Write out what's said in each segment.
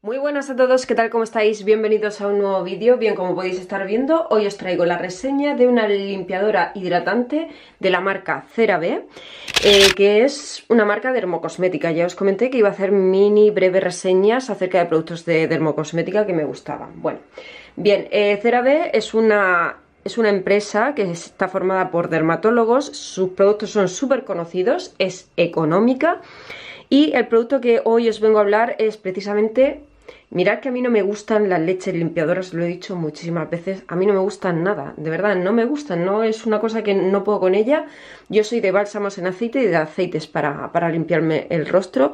Muy buenas a todos, ¿qué tal? ¿Cómo estáis? Bienvenidos a un nuevo vídeo. Bien, como podéis estar viendo, hoy os traigo la reseña de una limpiadora hidratante de la marca CeraVe, eh, que es una marca de dermocosmética. Ya os comenté que iba a hacer mini breves reseñas acerca de productos de dermocosmética que me gustaban. Bueno, bien, eh, CeraVe es una es una empresa que está formada por dermatólogos, sus productos son súper conocidos, es económica y el producto que hoy os vengo a hablar es precisamente Mirad que a mí no me gustan las leches limpiadoras, lo he dicho muchísimas veces, a mí no me gustan nada, de verdad, no me gustan, no es una cosa que no puedo con ella. Yo soy de bálsamos en aceite y de aceites para, limpiarme el rostro,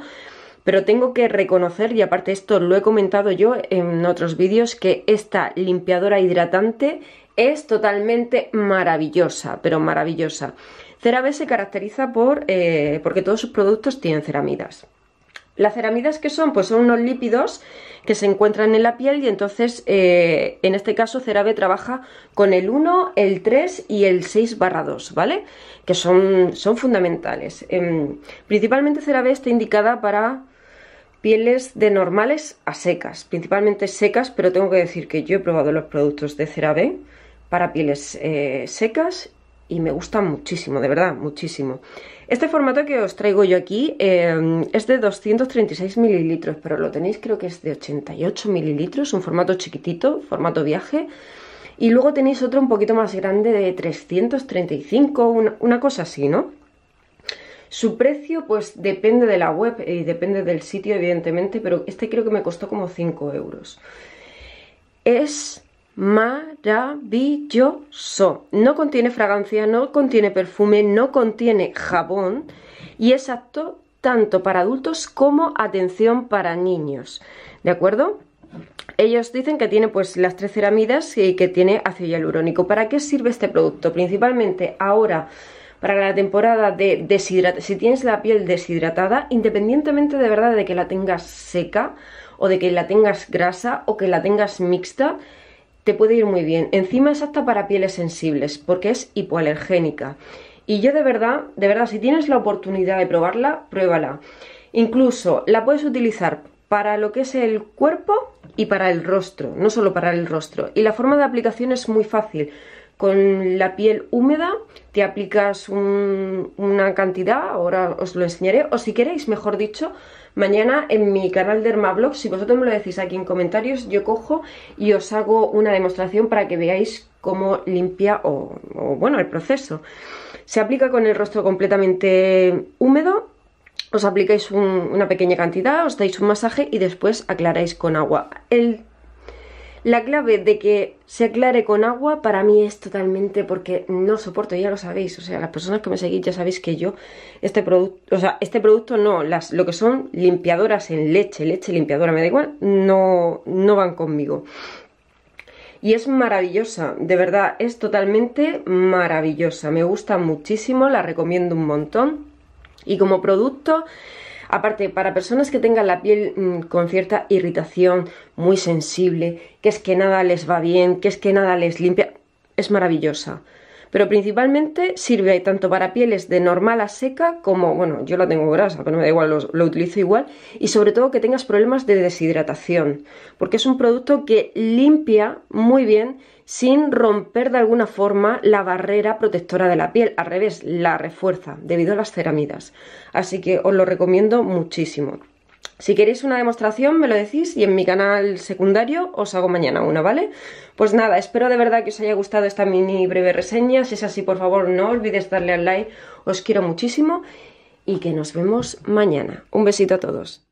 pero tengo que reconocer, y aparte esto lo he comentado yo en otros vídeos, que esta limpiadora hidratante es totalmente maravillosa, pero maravillosa. CeraVe se caracteriza por, eh, porque todos sus productos tienen ceramidas. Las ceramidas que son, pues son unos lípidos que se encuentran en la piel y entonces eh, en este caso CeraVe trabaja con el 1, el 3 y el 6 barra 2, ¿vale? Que son, son fundamentales. Em, principalmente CeraVe está indicada para pieles de normales a secas, principalmente secas, pero tengo que decir que yo he probado los productos de CeraVe para pieles eh, secas y me gusta muchísimo, de verdad, muchísimo. Este formato que os traigo yo aquí em, es de 236 mililitros, pero lo tenéis creo que es de 88 mililitros, un formato chiquitito, formato viaje. Y luego tenéis otro un poquito más grande de 335, una, una cosa así, ¿no? Su precio pues depende de la web y depende del sitio evidentemente, pero este creo que me costó como 5 euros. Es maravilloso. No contiene fragancia, no contiene perfume, no contiene jabón y es apto tanto para adultos como atención para niños. ¿De acuerdo? Ellos dicen que tiene pues las tres ceramidas y que tiene ácido hialurónico. ¿Para qué sirve este producto? Principalmente ahora para la temporada de deshidratación, si tienes la piel deshidratada, independientemente de verdad de que la tengas seca o de que la tengas grasa o que la tengas mixta, te puede ir muy bien. Encima es apta para pieles sensibles porque es hipoalergénica. Y yo de verdad, de verdad, si tienes la oportunidad de probarla, pruébala. Incluso la puedes utilizar para lo que es el cuerpo y para el rostro, no solo para el rostro. Y la forma de aplicación es muy fácil. Con la piel húmeda te aplicas una cantidad, ahora os lo enseñaré, o si queréis, mejor dicho, mañana en mi canal de blog si vosotros me lo decís aquí en comentarios, yo cojo y os hago una demostración para que veáis cómo limpia o, bueno, el proceso. Se aplica con el rostro completamente húmedo os aplicáis una pequeña cantidad, os dais un masaje y después aclaráis con agua. El la clave de que se aclare con agua para mí es totalmente porque no soporto, ya lo sabéis, o sea, las personas que me seguís ya sabéis que yo este producto, o sea, este producto no, lo que son limpiadoras en leche, leche limpiadora, me da igual, no no van conmigo. Y es maravillosa, de verdad, es totalmente maravillosa. Me gusta muchísimo, la recomiendo un montón. Y como producto, Aparte, para personas que tengan la piel mm, con cierta irritación, muy sensible, que es que nada les va bien, que es que nada les limpia, es maravillosa pero principalmente sirve tanto para pieles de normal a seca como, bueno, yo la tengo grasa, pero me da igual, lo, utilizo igual, y sobre todo que tengas problemas de deshidratación, porque es un producto que limpia muy bien sin romper de alguna forma la barrera protectora de la piel, al revés, la refuerza debido a las ceramidas. Así que os lo recomiendo muchísimo. Si queréis una demostración me lo decís y en mi canal secundario os hago mañana una, ¿vale? Pues nada, espero de verdad que os haya gustado esta mini breve reseña. Si es así, por favor, no olvidéis darle al like. Os quiero muchísimo y que nos vemos mañana. Un besito a todos.